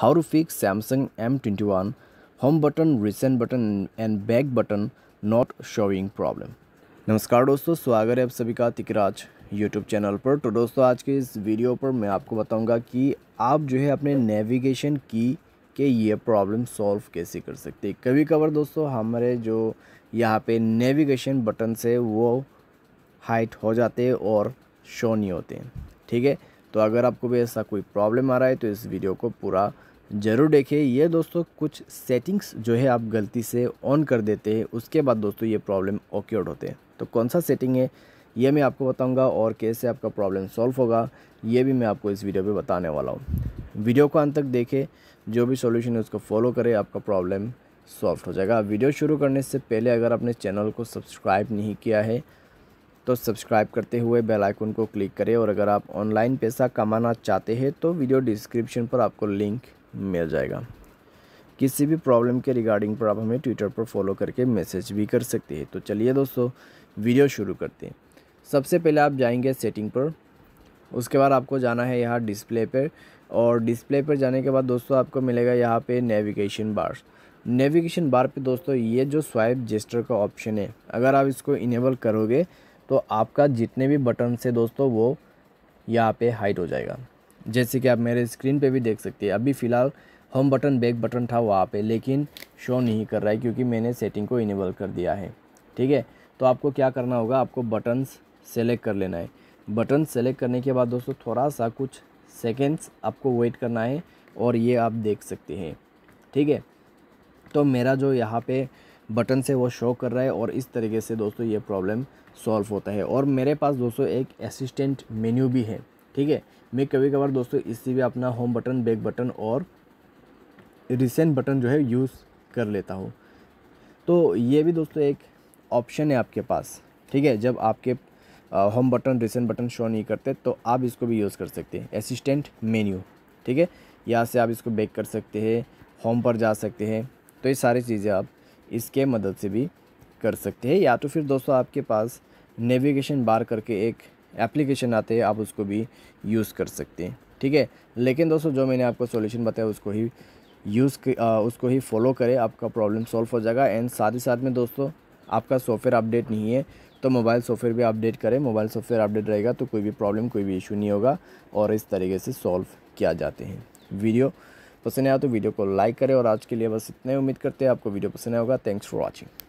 how to fix Samsung M21 home button, recent button and back button not showing problem. नमस्कार दोस्तों स्वागत है आप सभी का तिकराज YouTube चैनल पर तो दोस्तों आज के इस वीडियो पर मैं आपको बताऊंगा कि आप जो है अपने नेविगेशन की के ये प्रॉब्लम सॉल्व कैसे कर सकते हैं कभी कभार दोस्तों हमारे जो यहाँ पे नेविगेशन बटन से वो हाइट हो जाते और शो नहीं होते ठीक है तो अगर आपको भी ऐसा कोई प्रॉब्लम आ रहा है तो इस वीडियो को पूरा ज़रूर देखें ये दोस्तों कुछ सेटिंग्स जो है आप गलती से ऑन कर देते हैं उसके बाद दोस्तों ये प्रॉब्लम ऑक्योर्ड होते हैं तो कौन सा सेटिंग है ये मैं आपको बताऊंगा और कैसे आपका प्रॉब्लम सॉल्व होगा ये भी मैं आपको इस वीडियो में बताने वाला हूँ वीडियो को अंत तक देखें जो भी सॉल्यूशन है उसको फॉलो करें आपका प्रॉब्लम सॉल्व हो जाएगा वीडियो शुरू करने से पहले अगर आपने चैनल को सब्सक्राइब नहीं किया है तो सब्सक्राइब करते हुए बेल आइकन को क्लिक करें और अगर आप ऑनलाइन पैसा कमाना चाहते हैं तो वीडियो डिस्क्रिप्शन पर आपको लिंक मिल जाएगा किसी भी प्रॉब्लम के रिगार्डिंग पर आप हमें ट्विटर पर फॉलो करके मैसेज भी कर सकते हैं तो चलिए दोस्तों वीडियो शुरू करते हैं सबसे पहले आप जाएंगे सेटिंग पर उसके बाद आपको जाना है यहाँ डिस्प्ले पर और डिस्प्ले पर जाने के बाद दोस्तों आपको मिलेगा यहाँ पे नेविगेशन बार नेविगेशन बार पे दोस्तों ये जो स्वाइप जेस्टर का ऑप्शन है अगर आप इसको इनेबल करोगे तो आपका जितने भी बटन से दोस्तों वो यहाँ पे हाइट हो जाएगा जैसे कि आप मेरे स्क्रीन पे भी देख सकते हैं अभी फ़िलहाल होम बटन बैक बटन था वहाँ पे लेकिन शो नहीं कर रहा है क्योंकि मैंने सेटिंग को इनेबल कर दिया है ठीक है तो आपको क्या करना होगा आपको बटन्स सेलेक्ट कर लेना है बटन सेलेक्ट करने के बाद दोस्तों थोड़ा सा कुछ सेकेंड्स आपको वेट करना है और ये आप देख सकते हैं ठीक है तो मेरा जो यहाँ पे बटन से वो शो कर रहा है और इस तरीके से दोस्तों ये प्रॉब्लम सॉल्व होता है और मेरे पास दोस्तों एक असिस्टेंट मेन्यू भी है ठीक है मैं कभी कभार दोस्तों इससे भी अपना होम बटन बैक बटन और रिसेंट बटन जो है यूज़ कर लेता हूँ तो ये भी दोस्तों एक ऑप्शन है आपके पास ठीक है जब आपके home button recent button show नहीं करते तो आप इसको भी यूज़ कर सकते हैं असिस्टेंट मेन्यू ठीक है यहाँ से आप इसको बैक कर सकते हैं होम पर जा सकते हैं तो ये सारी चीज़ें आप इसके मदद से भी कर सकते हैं या तो फिर दोस्तों आपके पास नेविगेशन बार करके एक एप्लीकेशन आते हैं आप उसको भी यूज़ कर सकते हैं ठीक है लेकिन दोस्तों जो मैंने आपको सॉल्यूशन बताया उसको ही यूज़ उसको ही फॉलो करें आपका प्रॉब्लम सॉल्व हो जाएगा एंड साथ ही साथ में दोस्तों आपका सॉफ्टवेयर अपडेट नहीं है तो मोबाइल सॉफ्टवेयर भी अपडेट करें मोबाइल सॉफ्टवेयर अपडेट रहेगा तो कोई भी प्रॉब्लम कोई भी इशू नहीं होगा और इस तरीके से सॉल्व किया जाते हैं वीडियो पसंद आया तो वीडियो को लाइक करें और आज के लिए बस इतने उम्मीद करते हैं आपको वीडियो पसंद आएगा थैंक्स फॉर वॉचिंग